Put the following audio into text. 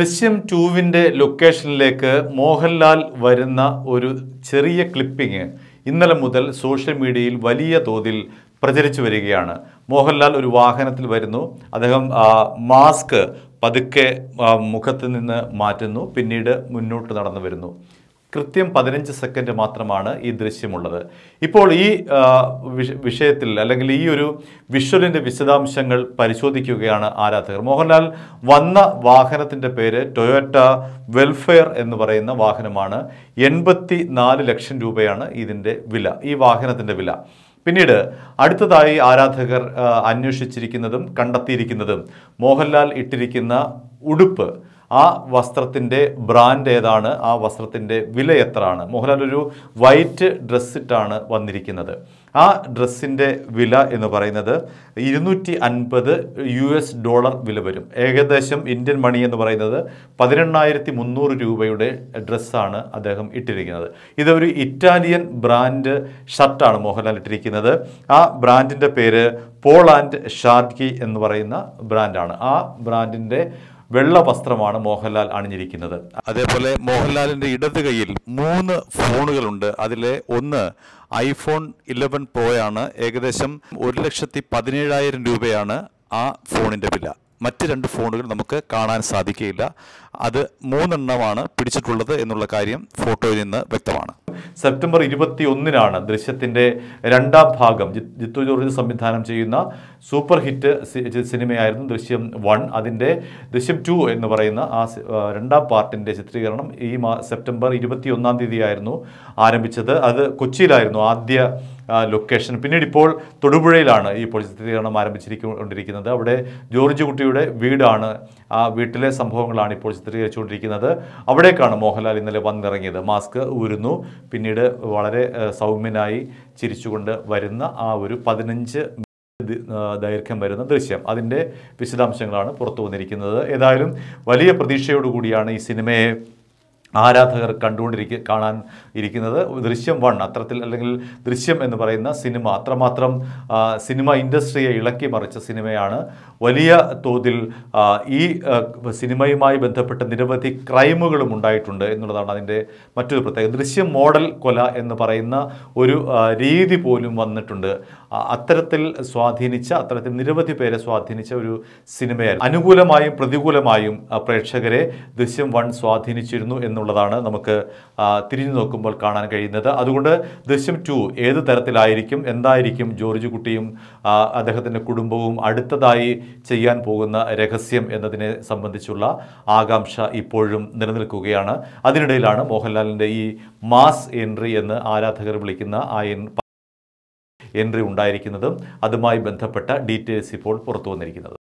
ദൃശ്യം ടൂവിൻ്റെ ലൊക്കേഷനിലേക്ക് മോഹൻലാൽ വരുന്ന ഒരു ചെറിയ ക്ലിപ്പിംഗ് ഇന്നലെ മുതൽ സോഷ്യൽ മീഡിയയിൽ വലിയ തോതിൽ പ്രചരിച്ചു വരികയാണ് മോഹൻലാൽ ഒരു വാഹനത്തിൽ വരുന്നു അദ്ദേഹം മാസ്ക് പതുക്കെ മുഖത്ത് നിന്ന് മാറ്റുന്നു പിന്നീട് മുന്നോട്ട് നടന്നു വരുന്നു കൃത്യം പതിനഞ്ച് സെക്കൻഡ് മാത്രമാണ് ഈ ദൃശ്യമുള്ളത് ഇപ്പോൾ ഈ വിഷയത്തിൽ അല്ലെങ്കിൽ ഈ ഒരു വിഷ്വലിൻ്റെ വിശദാംശങ്ങൾ പരിശോധിക്കുകയാണ് ആരാധകർ മോഹൻലാൽ വന്ന വാഹനത്തിൻ്റെ പേര് ടൊയോറ്റ വെൽഫെയർ എന്ന് പറയുന്ന വാഹനമാണ് എൺപത്തി ലക്ഷം രൂപയാണ് ഇതിൻ്റെ വില ഈ വാഹനത്തിൻ്റെ വില പിന്നീട് അടുത്തതായി ആരാധകർ അന്വേഷിച്ചിരിക്കുന്നതും കണ്ടെത്തിയിരിക്കുന്നതും മോഹൻലാൽ ഇട്ടിരിക്കുന്ന ഉടുപ്പ് ആ വസ്ത്രത്തിൻ്റെ ബ്രാൻഡ് ഏതാണ് ആ വസ്ത്രത്തിൻ്റെ വില എത്രയാണ് മോഹൻലാൽ ഒരു വൈറ്റ് ഡ്രസ്സിട്ടാണ് വന്നിരിക്കുന്നത് ആ ഡ്രസ്സിൻ്റെ വില എന്ന് പറയുന്നത് ഇരുന്നൂറ്റി അൻപത് യു എസ് ഡോളർ വില വരും ഏകദേശം ഇന്ത്യൻ മണി എന്ന് പറയുന്നത് പതിനെണ്ണായിരത്തി മുന്നൂറ് രൂപയുടെ ഡ്രസ്സാണ് അദ്ദേഹം ഇട്ടിരിക്കുന്നത് ഇതൊരു ഇറ്റാലിയൻ ബ്രാൻഡ് ഷർട്ടാണ് മോഹൻലാൽ ഇട്ടിരിക്കുന്നത് ആ ബ്രാൻഡിൻ്റെ പേര് പോൾ ആൻഡ് ഷാർക്കി എന്ന് പറയുന്ന ബ്രാൻഡാണ് ആ ബ്രാൻഡിൻ്റെ വെള്ള വസ്ത്രമാണ് മോഹൻലാൽ അണിഞ്ഞിരിക്കുന്നത് അതേപോലെ മോഹൻലാലിന്റെ ഇടത് കൈയിൽ മൂന്ന് ഫോണുകളുണ്ട് അതിലെ ഒന്ന് ഐഫോൺ ഇലവൻ പ്രോയാണ് ഏകദേശം ഒരു ലക്ഷത്തി പതിനേഴായിരം രൂപയാണ് ആ ഫോണിന്റെ വില മറ്റ് രണ്ട് ഫോണുകൾ നമുക്ക് കാണാൻ സാധിക്കുകയില്ല അത് മൂന്നെണ്ണമാണ് പിടിച്ചിട്ടുള്ളത് എന്നുള്ള കാര്യം ഫോട്ടോയിൽ നിന്ന് വ്യക്തമാണ് സെപ്റ്റംബർ ഇരുപത്തി ഒന്നിനാണ് ദൃശ്യത്തിൻ്റെ രണ്ടാം ഭാഗം ജിത്തു ജോർജ് സംവിധാനം ചെയ്യുന്ന സൂപ്പർ ഹിറ്റ് സിനിമയായിരുന്നു ദൃശ്യം വൺ അതിൻ്റെ ദൃശ്യം ടു എന്ന് പറയുന്ന ആ രണ്ടാം പാർട്ടിൻ്റെ ചിത്രീകരണം ഈ മാ സെപ്റ്റംബർ ഇരുപത്തി ഒന്നാം തീയതിയായിരുന്നു ആരംഭിച്ചത് അത് കൊച്ചിയിലായിരുന്നു ആദ്യ ലൊക്കേഷൻ പിന്നീട് ഇപ്പോൾ തൊടുപുഴയിലാണ് ഈ ചിത്രീകരണം ആരംഭിച്ചിരിക്കൊണ്ടിരിക്കുന്നത് അവിടെ ജോർജ് കുട്ടിയുടെ വീടാണ് ആ വീട്ടിലെ സംഭവങ്ങളാണ് ഇപ്പോൾ ചിത്രീകരിച്ചുകൊണ്ടിരിക്കുന്നത് അവിടേക്കാണ് മോഹൻലാൽ ഇന്നലെ വന്നിറങ്ങിയത് മാസ്ക് ഊരുന്നു പിന്നീട് വളരെ സൗമ്യനായി ചിരിച്ചുകൊണ്ട് വരുന്ന ആ ഒരു പതിനഞ്ച് ദൈർഘ്യം വരുന്ന ദൃശ്യം അതിൻ്റെ വിശദാംശങ്ങളാണ് പുറത്തു വന്നിരിക്കുന്നത് ഏതായാലും വലിയ പ്രതീക്ഷയോടുകൂടിയാണ് ഈ സിനിമയെ ആരാധകർ കണ്ടുകൊണ്ടിരിക്ക കാണാൻ ഇരിക്കുന്നത് ദൃശ്യം വൺ അത്രത്തിൽ അല്ലെങ്കിൽ ദൃശ്യം എന്ന് പറയുന്ന സിനിമ അത്രമാത്രം സിനിമ ഇൻഡസ്ട്രിയെ ഇളക്കി മറിച്ച സിനിമയാണ് വലിയ തോതിൽ ഈ സിനിമയുമായി ബന്ധപ്പെട്ട നിരവധി ക്രൈമുകളും ഉണ്ടായിട്ടുണ്ട് എന്നുള്ളതാണ് അതിൻ്റെ മറ്റൊരു പ്രത്യേകത ദൃശ്യം മോഡൽ കൊല എന്ന് പറയുന്ന ഒരു രീതി പോലും വന്നിട്ടുണ്ട് അത്തരത്തിൽ സ്വാധീനിച്ച അത്തരത്തിൽ നിരവധി പേരെ സ്വാധീനിച്ച ഒരു സിനിമയായിരുന്നു അനുകൂലമായും പ്രതികൂലമായും പ്രേക്ഷകരെ ദൃശ്യം വൺ സ്വാധീനിച്ചിരുന്നു എന്നുള്ളതാണ് നമുക്ക് തിരിഞ്ഞു നോക്കുമ്പോൾ കാണാൻ കഴിയുന്നത് അതുകൊണ്ട് ദൃശ്യം ടു ഏത് തരത്തിലായിരിക്കും എന്തായിരിക്കും ജോർജ് കുട്ടിയും അദ്ദേഹത്തിൻ്റെ കുടുംബവും അടുത്തതായി ചെയ്യാൻ പോകുന്ന രഹസ്യം എന്നതിനെ സംബന്ധിച്ചുള്ള ആകാംക്ഷ ഇപ്പോഴും നിലനിൽക്കുകയാണ് അതിനിടയിലാണ് മോഹൻലാലിൻ്റെ ഈ മാസ് എൻട്രി എന്ന് ആരാധകർ വിളിക്കുന്ന ആ എൻട്രി ഉണ്ടായിരിക്കുന്നതും അതുമായി ബന്ധപ്പെട്ട ഡീറ്റെയിൽസ് ഇപ്പോൾ പുറത്തു വന്നിരിക്കുന്നത്